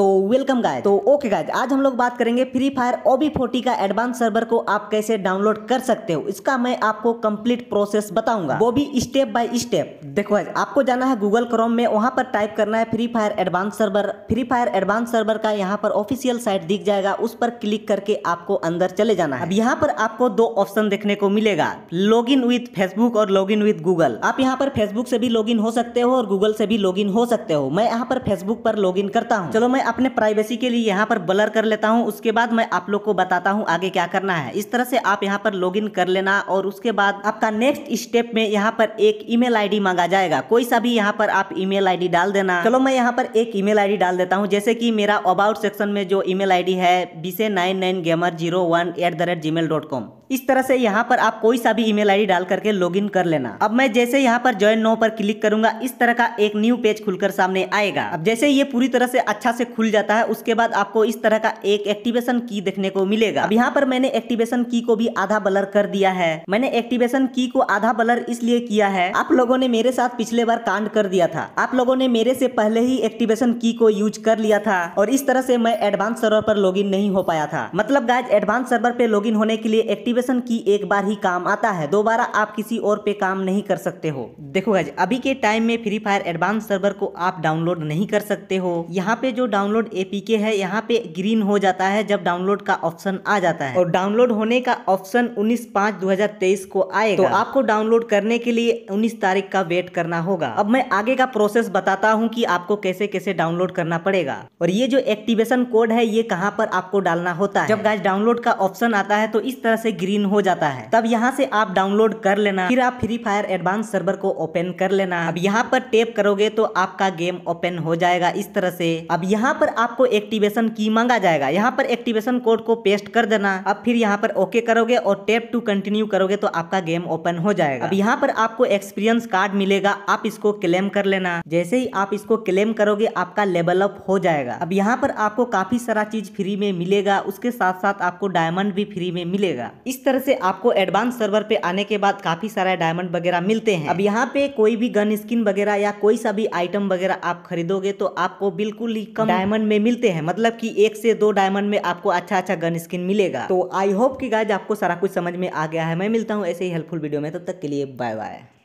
तो वेलकम गाय तो ओके गाय आज हम लोग बात करेंगे फ्री फायर ओबी फोर्टी का एडवांस सर्वर को आप कैसे डाउनलोड कर सकते हो इसका मैं आपको कंप्लीट प्रोसेस बताऊंगा वो भी स्टेप बाय स्टेप देखो गाइज आपको जाना है गूगल क्रोम में वहां पर टाइप करना है free fire advance server free fire advance server का यहाँ पर ऑफिशियल साइट दिख जाएगा उस पर क्लिक करके आपको अंदर चले जाना है अब यहाँ पर आपको दो ऑप्शन देखने को मिलेगा लॉग इन विद फेसबुक और लॉग इन विद गूगल आप यहाँ पर फेसबुक से भी लॉग इन हो सकते हो और गूगल से भी लॉग इन हो सकते हो मैं यहाँ पर फेसबुक पर लॉग इन करता हूँ चलो मैं अपने प्राइवेसी के लिए यहाँ पर ब्लर कर लेता हूँ उसके बाद मैं आप लोग को बताता हूँ आगे क्या करना है इस तरह से आप यहाँ पर लॉगिन कर लेना और उसके बाद आपका नेक्स्ट स्टेप में यहाँ पर एक ईमेल आईडी मांगा जाएगा कोई सा भी यहाँ पर आप ईमेल आईडी डाल देना चलो मैं यहाँ पर एक ईमेल आईडी डाल देता हूँ जैसे की मेरा अबाउट सेक्शन में जो ईमेल आईडी है बीसे nine nine gamer zero one at the rate Gmail dot com इस तरह से यहाँ पर आप कोई सा भी ईमेल आईडी डाल करके लॉगिन कर लेना अब मैं जैसे यहाँ पर ज्वाइन नो पर क्लिक करूंगा इस तरह का एक न्यू पेज खुलकर सामने आएगा अब जैसे ये पूरी तरह से अच्छा से खुल जाता है उसके बाद आपको इस तरह का एक एक्टिवेशन की देखने को मिलेगा अब यहाँ पर मैंने एक्टिवेशन की को भी आधा बलर कर दिया है मैंने एक्टिवेशन की को आधा बलर इसलिए किया है आप लोगों ने मेरे साथ पिछले बार कांड कर दिया था आप लोगों ने मेरे से पहले ही एक्टिवेशन की को यूज कर लिया था और इस तरह से मैं एडवांस सर्वर पर लॉगिन नहीं हो पाया था मतलब गाय एडवांस सर्वर पे लॉगिन होने के लिए एक्टिवेशन मोटिवेशन की एक बार ही काम आता है दोबारा आप किसी और पे काम नहीं कर सकते हो देखो गज अभी के टाइम में फ्री फायर एडवांस सर्वर को आप डाउनलोड नहीं कर सकते हो यहाँ पे जो डाउनलोड एपीके है यहाँ पे ग्रीन हो जाता है जब डाउनलोड का ऑप्शन आ जाता है और डाउनलोड होने का ऑप्शन उन्नीस पाँच दो हजार तेईस को आए तो आपको डाउनलोड करने के लिए उन्नीस तारीख का वेट करना होगा अब मैं आगे का प्रोसेस बताता हूँ की आपको कैसे कैसे डाउनलोड करना पड़ेगा और ये जो एक्टिवेशन कोड है ये कहाँ पर आपको डालना होता है जब गाइज डाउनलोड का ऑप्शन आता है तो इस तरह से ग्रीन स्क्रीन हो जाता है तब यहाँ से आप डाउनलोड कर लेना फिर आप फ्री फायर एडवांस सर्वर को ओपन कर लेना अब यहाँ पर टेप करोगे तो आपका गेम ओपन हो जाएगा इस तरह से अब यहाँ पर आपको एक्टिवेशन की मांगा जाएगा यहाँ पर एक्टिवेशन कोड को पेस्ट कर देना अब फिर यहाँ पर ओके करोगे और टेप टू कंटिन्यू करोगे तो आपका गेम ओपन हो जाएगा अब यहाँ पर आपको एक्सपीरियंस कार्ड मिलेगा आप इसको क्लेम कर लेना जैसे ही आप इसको क्लेम करोगे आपका लेवल अप हो जाएगा अब यहाँ पर आपको काफी सारा चीज फ्री में मिलेगा उसके साथ साथ आपको डायमंड भी फ्री में मिलेगा इस इस तरह से आपको एडवांस सर्वर पे आने के बाद काफी सारा डायमंड वगैरह मिलते हैं अब यहाँ पे कोई भी गन स्किन वगैरह या कोई सा भी आइटम वगैरह आप खरीदोगे तो आपको बिल्कुल ही कम डायमंड में मिलते हैं मतलब की एक से दो डायमंड में आपको अच्छा अच्छा गन स्किन मिलेगा तो आई होप की गाइज आपको सारा कुछ समझ में आ गया है मैं मिलता हूँ ऐसे ही हेल्पफुल वीडियो में तब तक के लिए बाय बाय